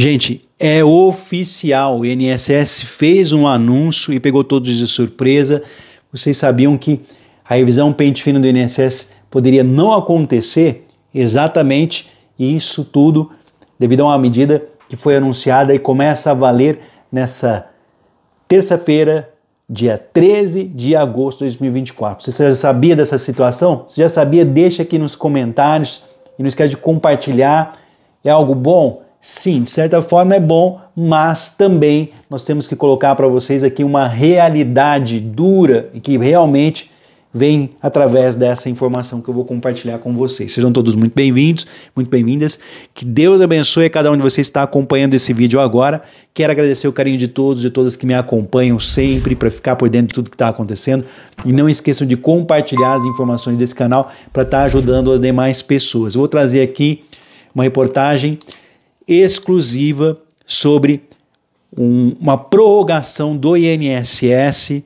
Gente, é oficial. O INSS fez um anúncio e pegou todos de surpresa. Vocês sabiam que a revisão pente fino do INSS poderia não acontecer exatamente isso tudo devido a uma medida que foi anunciada e começa a valer nessa terça-feira, dia 13 de agosto de 2024. Você já sabia dessa situação? Se já sabia, deixa aqui nos comentários e não esquece de compartilhar. É algo bom? Sim, de certa forma é bom, mas também nós temos que colocar para vocês aqui uma realidade dura e que realmente vem através dessa informação que eu vou compartilhar com vocês. Sejam todos muito bem-vindos, muito bem-vindas. Que Deus abençoe cada um de vocês que está acompanhando esse vídeo agora. Quero agradecer o carinho de todos e todas que me acompanham sempre para ficar por dentro de tudo que está acontecendo. E não esqueçam de compartilhar as informações desse canal para estar tá ajudando as demais pessoas. Eu vou trazer aqui uma reportagem exclusiva sobre um, uma prorrogação do INSS,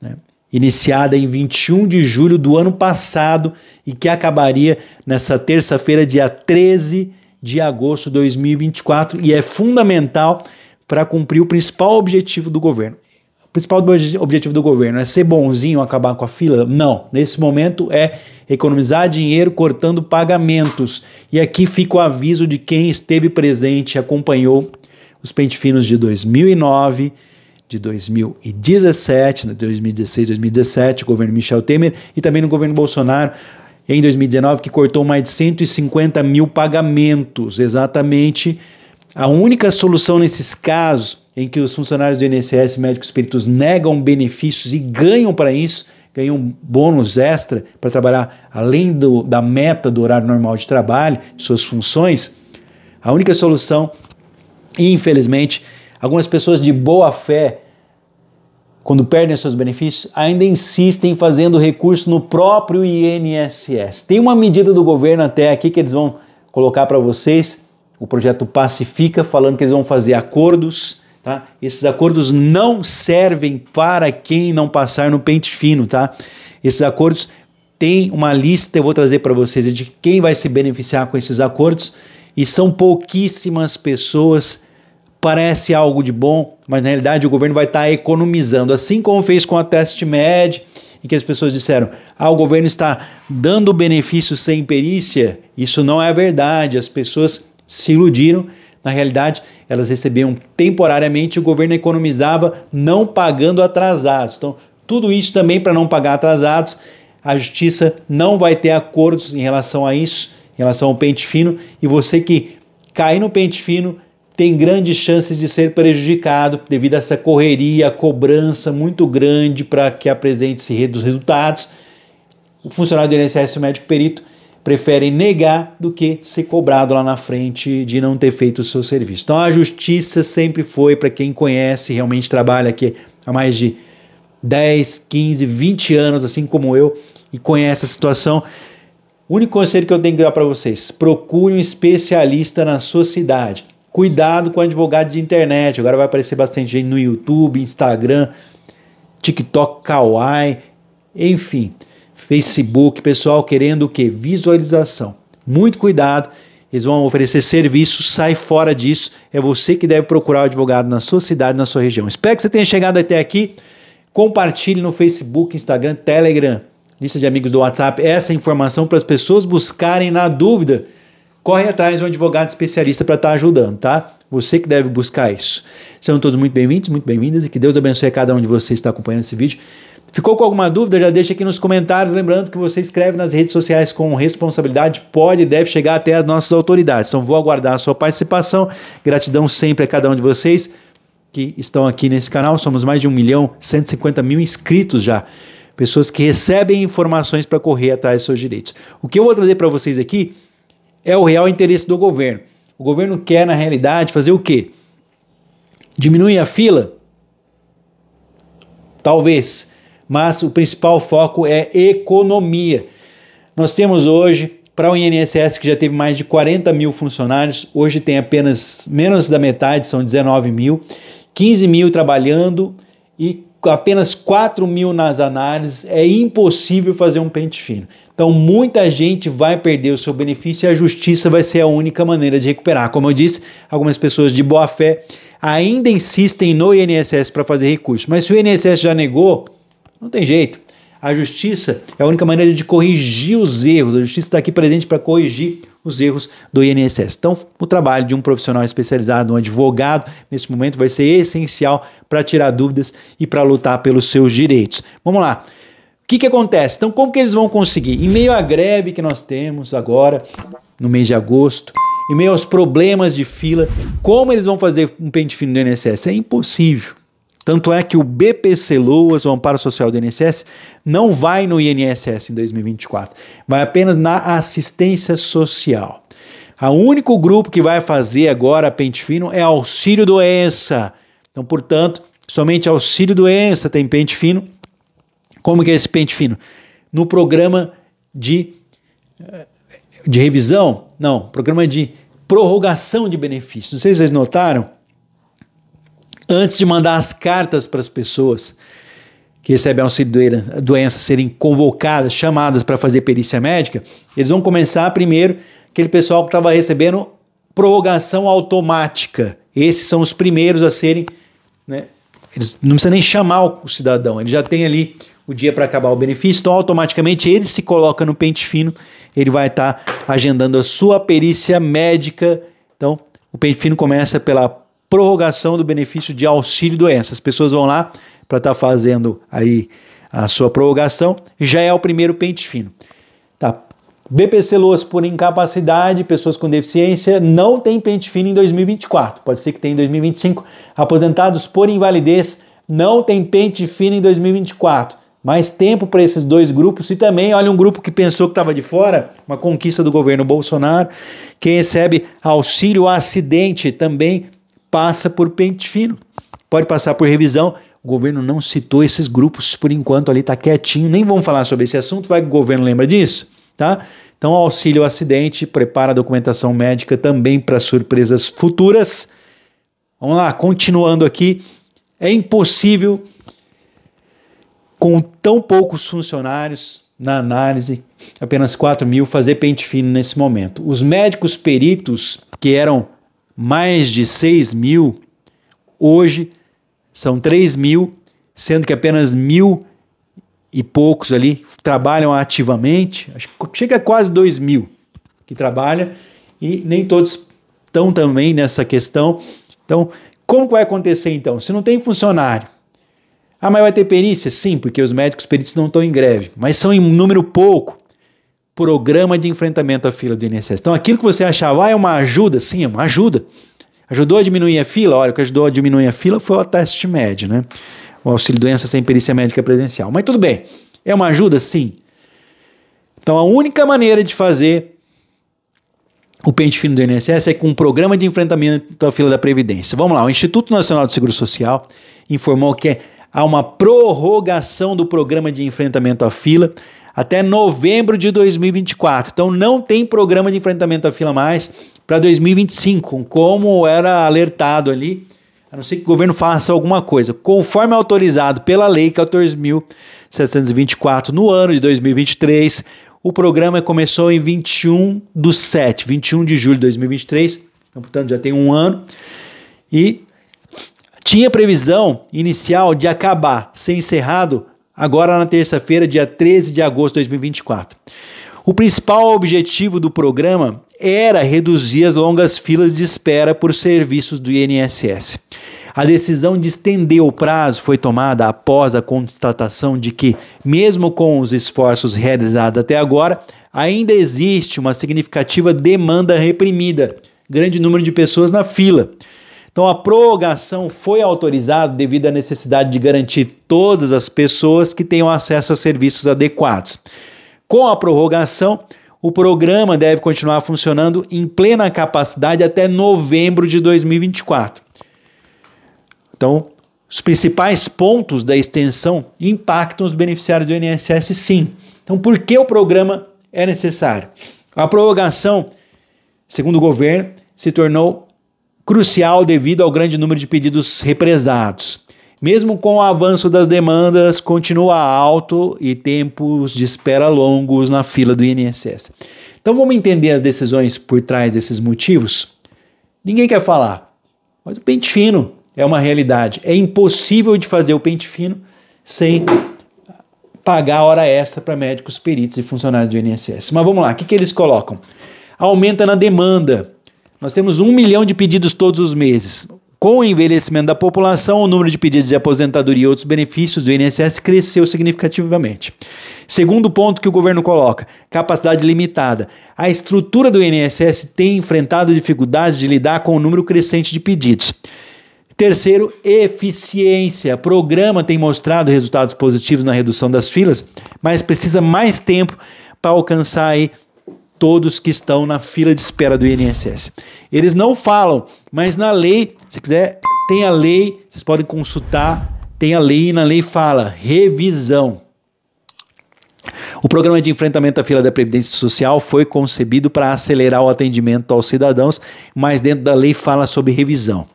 né, iniciada em 21 de julho do ano passado e que acabaria nessa terça-feira, dia 13 de agosto de 2024, e é fundamental para cumprir o principal objetivo do governo principal objetivo do governo é ser bonzinho, acabar com a fila? Não. Nesse momento é economizar dinheiro cortando pagamentos. E aqui fica o aviso de quem esteve presente, acompanhou os pente finos de 2009 de 2017, 2016, 2017, governo Michel Temer, e também no governo Bolsonaro em 2019, que cortou mais de 150 mil pagamentos. Exatamente. A única solução nesses casos em que os funcionários do INSS médicos espíritos negam benefícios e ganham para isso, ganham bônus extra para trabalhar além do, da meta do horário normal de trabalho, suas funções, a única solução, infelizmente, algumas pessoas de boa fé, quando perdem seus benefícios, ainda insistem fazendo recurso no próprio INSS. Tem uma medida do governo até aqui que eles vão colocar para vocês, o projeto Pacifica, falando que eles vão fazer acordos Tá? Esses acordos não servem para quem não passar no pente fino, tá? Esses acordos têm uma lista, eu vou trazer para vocês, é de quem vai se beneficiar com esses acordos, e são pouquíssimas pessoas. Parece algo de bom, mas na realidade o governo vai estar tá economizando, assim como fez com a Teste TestMed, em que as pessoas disseram: ah, o governo está dando benefício sem perícia. Isso não é verdade, as pessoas se iludiram na realidade, elas recebiam temporariamente e o governo economizava não pagando atrasados. Então, tudo isso também para não pagar atrasados. A justiça não vai ter acordos em relação a isso, em relação ao pente fino, e você que cai no pente fino tem grandes chances de ser prejudicado devido a essa correria, a cobrança muito grande para que apresente-se dos resultados. O funcionário do INSS, o médico perito, preferem negar do que ser cobrado lá na frente de não ter feito o seu serviço. Então a justiça sempre foi, para quem conhece, realmente trabalha aqui há mais de 10, 15, 20 anos, assim como eu, e conhece a situação. O único conselho que eu tenho que dar para vocês: procure um especialista na sua cidade. Cuidado com advogado de internet. Agora vai aparecer bastante gente no YouTube, Instagram, TikTok, Kawaii, enfim. Facebook, pessoal querendo o que? Visualização. Muito cuidado, eles vão oferecer serviços, sai fora disso. É você que deve procurar o advogado na sua cidade, na sua região. Espero que você tenha chegado até aqui. Compartilhe no Facebook, Instagram, Telegram, lista de amigos do WhatsApp essa informação para as pessoas buscarem na dúvida. Corre atrás de um advogado especialista para estar tá ajudando, tá? Você que deve buscar isso. Sejam todos muito bem-vindos, muito bem-vindas e que Deus abençoe cada um de vocês que está acompanhando esse vídeo. Ficou com alguma dúvida? Já deixa aqui nos comentários. Lembrando que você escreve nas redes sociais com responsabilidade, pode e deve chegar até as nossas autoridades. Então vou aguardar a sua participação. Gratidão sempre a cada um de vocês que estão aqui nesse canal. Somos mais de 1 milhão 150 mil inscritos já. Pessoas que recebem informações para correr atrás dos seus direitos. O que eu vou trazer para vocês aqui é o real interesse do governo. O governo quer, na realidade, fazer o quê? Diminuir a fila? Talvez mas o principal foco é economia. Nós temos hoje, para o INSS, que já teve mais de 40 mil funcionários, hoje tem apenas menos da metade, são 19 mil, 15 mil trabalhando e apenas 4 mil nas análises, é impossível fazer um pente fino. Então, muita gente vai perder o seu benefício e a justiça vai ser a única maneira de recuperar. Como eu disse, algumas pessoas de boa fé ainda insistem no INSS para fazer recurso, mas se o INSS já negou, não tem jeito. A justiça é a única maneira de corrigir os erros. A justiça está aqui presente para corrigir os erros do INSS. Então, o trabalho de um profissional especializado, um advogado, nesse momento vai ser essencial para tirar dúvidas e para lutar pelos seus direitos. Vamos lá. O que, que acontece? Então, como que eles vão conseguir? Em meio à greve que nós temos agora, no mês de agosto, em meio aos problemas de fila, como eles vão fazer um pente fino do INSS? É impossível. Tanto é que o BPC Loas, o Amparo Social do INSS, não vai no INSS em 2024, vai apenas na assistência social. O único grupo que vai fazer agora pente fino é auxílio doença. Então, portanto, somente auxílio doença tem pente fino. Como que é esse pente fino? No programa de, eh, de revisão, não, programa de prorrogação de benefícios. Não sei se vocês notaram, antes de mandar as cartas para as pessoas que recebem auxílio doença, doença serem convocadas, chamadas para fazer perícia médica, eles vão começar primeiro aquele pessoal que estava recebendo prorrogação automática. Esses são os primeiros a serem. Né? Eles não precisa nem chamar o cidadão, ele já tem ali o dia para acabar o benefício, então automaticamente ele se coloca no pente fino, ele vai estar tá agendando a sua perícia médica. Então, o pente fino começa pela prorrogação do benefício de auxílio doença. As pessoas vão lá para estar tá fazendo aí a sua prorrogação, já é o primeiro pente fino. Tá. BPC Loas por incapacidade, pessoas com deficiência, não tem pente fino em 2024. Pode ser que tenha em 2025. Aposentados por invalidez, não tem pente fino em 2024. Mais tempo para esses dois grupos. E também, olha, um grupo que pensou que estava de fora, uma conquista do governo Bolsonaro. Quem recebe auxílio acidente também passa por pente fino, pode passar por revisão. O governo não citou esses grupos por enquanto, ali está quietinho, nem vão falar sobre esse assunto, vai que o governo lembra disso, tá? Então, auxílio ao acidente, prepara a documentação médica também para surpresas futuras. Vamos lá, continuando aqui. É impossível, com tão poucos funcionários na análise, apenas 4 mil, fazer pente fino nesse momento. Os médicos peritos que eram mais de 6 mil, hoje são 3 mil, sendo que apenas mil e poucos ali trabalham ativamente, acho que chega a quase 2 mil que trabalham, e nem todos estão também nessa questão. Então, como vai acontecer então? Se não tem funcionário, ah, mas vai ter perícia? Sim, porque os médicos peritos não estão em greve, mas são em número pouco programa de enfrentamento à fila do INSS. Então, aquilo que você achava ah, é uma ajuda, sim, é uma ajuda. Ajudou a diminuir a fila? Olha, o que ajudou a diminuir a fila foi o teste médio, né? O auxílio doença sem perícia médica presencial. Mas tudo bem, é uma ajuda? Sim. Então, a única maneira de fazer o pente fino do INSS é com um programa de enfrentamento à fila da Previdência. Vamos lá, o Instituto Nacional do Seguro Social informou que há uma prorrogação do programa de enfrentamento à fila até novembro de 2024. Então não tem programa de enfrentamento à fila mais para 2025, como era alertado ali, a não ser que o governo faça alguma coisa. Conforme é autorizado pela Lei 14.724 no ano de 2023, o programa começou em 21 do 7, 21 de julho de 2023, então, portanto já tem um ano, e tinha previsão inicial de acabar, ser encerrado agora na terça-feira, dia 13 de agosto de 2024. O principal objetivo do programa era reduzir as longas filas de espera por serviços do INSS. A decisão de estender o prazo foi tomada após a constatação de que, mesmo com os esforços realizados até agora, ainda existe uma significativa demanda reprimida, grande número de pessoas na fila. Então a prorrogação foi autorizada devido à necessidade de garantir todas as pessoas que tenham acesso a serviços adequados. Com a prorrogação, o programa deve continuar funcionando em plena capacidade até novembro de 2024. Então, os principais pontos da extensão impactam os beneficiários do INSS, sim. Então, por que o programa é necessário? A prorrogação, segundo o governo, se tornou crucial devido ao grande número de pedidos represados. Mesmo com o avanço das demandas, continua alto e tempos de espera longos na fila do INSS. Então vamos entender as decisões por trás desses motivos? Ninguém quer falar, mas o pente fino é uma realidade. É impossível de fazer o pente fino sem pagar hora extra para médicos, peritos e funcionários do INSS. Mas vamos lá, o que, que eles colocam? Aumenta na demanda. Nós temos um milhão de pedidos todos os meses. Com o envelhecimento da população, o número de pedidos de aposentadoria e outros benefícios do INSS cresceu significativamente. Segundo ponto que o governo coloca: capacidade limitada. A estrutura do INSS tem enfrentado dificuldades de lidar com o número crescente de pedidos. Terceiro, eficiência. O programa tem mostrado resultados positivos na redução das filas, mas precisa mais tempo para alcançar aí todos que estão na fila de espera do INSS. Eles não falam, mas na lei, se quiser, tem a lei, vocês podem consultar, tem a lei e na lei fala revisão. O programa de enfrentamento à fila da Previdência Social foi concebido para acelerar o atendimento aos cidadãos, mas dentro da lei fala sobre revisão.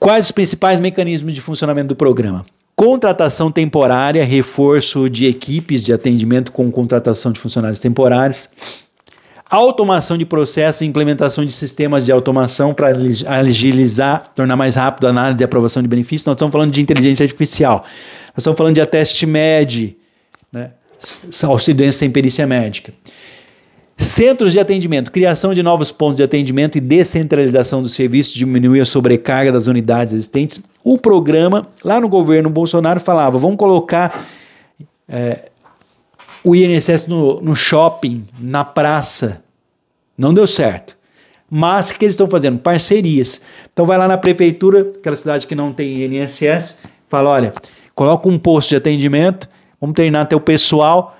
Quais os principais mecanismos de funcionamento do programa? Contratação temporária, reforço de equipes de atendimento com contratação de funcionários temporários. Automação de processos e implementação de sistemas de automação para agilizar, tornar mais rápido a análise e aprovação de benefícios. Nós estamos falando de inteligência artificial. Nós estamos falando de a teste médio, né? auxiliência sem perícia médica. Centros de atendimento, criação de novos pontos de atendimento e descentralização do serviço diminui a sobrecarga das unidades existentes. O programa, lá no governo Bolsonaro, falava: vamos colocar é, o INSS no, no shopping, na praça. Não deu certo. Mas o que eles estão fazendo? Parcerias. Então vai lá na prefeitura, aquela cidade que não tem INSS, fala: olha, coloca um posto de atendimento, vamos treinar até o pessoal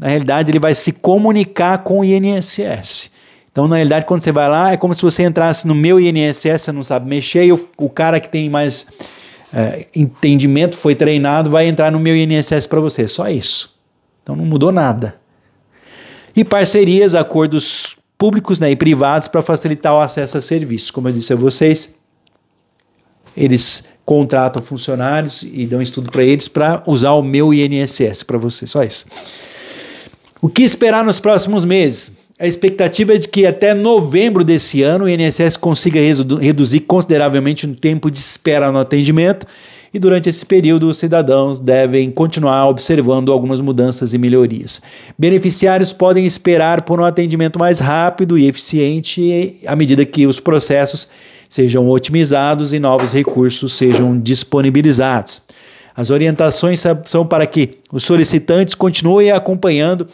na realidade, ele vai se comunicar com o INSS. Então, na realidade, quando você vai lá, é como se você entrasse no meu INSS, você não sabe mexer, e o, o cara que tem mais é, entendimento, foi treinado, vai entrar no meu INSS para você. Só isso. Então, não mudou nada. E parcerias, acordos públicos né, e privados para facilitar o acesso a serviços. Como eu disse a vocês, eles contratam funcionários e dão estudo para eles para usar o meu INSS para você. Só isso. O que esperar nos próximos meses? A expectativa é de que até novembro desse ano o INSS consiga reduzir consideravelmente o tempo de espera no atendimento e durante esse período os cidadãos devem continuar observando algumas mudanças e melhorias. Beneficiários podem esperar por um atendimento mais rápido e eficiente à medida que os processos sejam otimizados e novos recursos sejam disponibilizados. As orientações são para que os solicitantes continuem acompanhando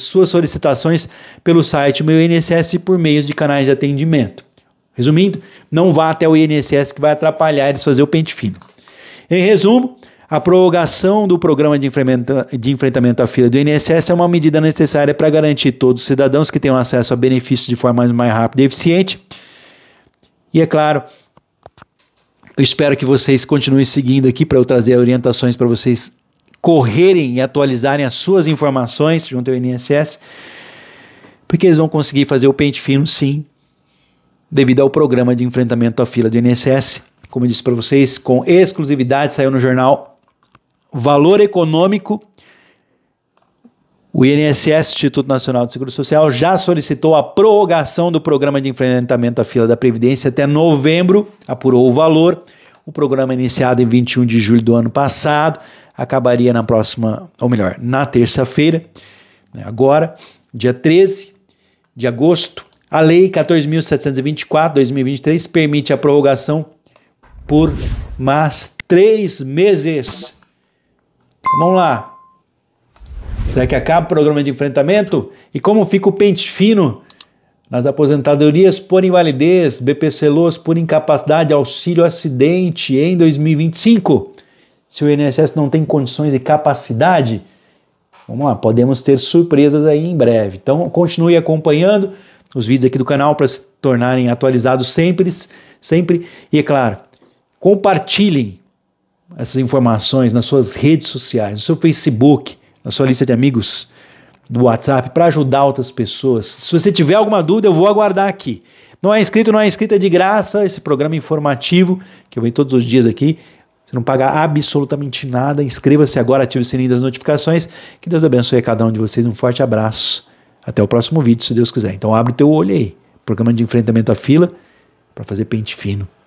suas solicitações pelo site Meu INSS por meios de canais de atendimento. Resumindo, não vá até o INSS que vai atrapalhar eles fazer o pente fino. Em resumo, a prorrogação do programa de, de enfrentamento à fila do INSS é uma medida necessária para garantir todos os cidadãos que tenham acesso a benefícios de forma mais rápida e eficiente. E é claro, eu espero que vocês continuem seguindo aqui para eu trazer orientações para vocês correrem e atualizarem as suas informações junto ao INSS, porque eles vão conseguir fazer o pente fino sim, devido ao programa de enfrentamento à fila do INSS. Como eu disse para vocês, com exclusividade, saiu no jornal Valor Econômico. O INSS, Instituto Nacional do Seguro Social, já solicitou a prorrogação do programa de enfrentamento à fila da Previdência até novembro, apurou o valor o programa é iniciado em 21 de julho do ano passado acabaria na próxima, ou melhor, na terça-feira, né, agora, dia 13 de agosto. A Lei 14.724-2023 permite a prorrogação por mais três meses. vamos lá. Será que acaba o programa de enfrentamento? E como fica o pente fino nas aposentadorias por invalidez, BPCLOS por incapacidade, auxílio acidente em 2025. Se o INSS não tem condições e capacidade, vamos lá, podemos ter surpresas aí em breve. Então continue acompanhando os vídeos aqui do canal para se tornarem atualizados sempre, sempre e é claro, compartilhem essas informações nas suas redes sociais, no seu Facebook, na sua lista de amigos do WhatsApp para ajudar outras pessoas. Se você tiver alguma dúvida, eu vou aguardar aqui. Não é inscrito, não é inscrita é de graça, esse programa informativo que eu venho todos os dias aqui. Você não paga absolutamente nada. Inscreva-se agora, ative o sininho das notificações. Que Deus abençoe a cada um de vocês. Um forte abraço. Até o próximo vídeo, se Deus quiser. Então abre teu olho aí. Programa de enfrentamento à fila para fazer pente fino.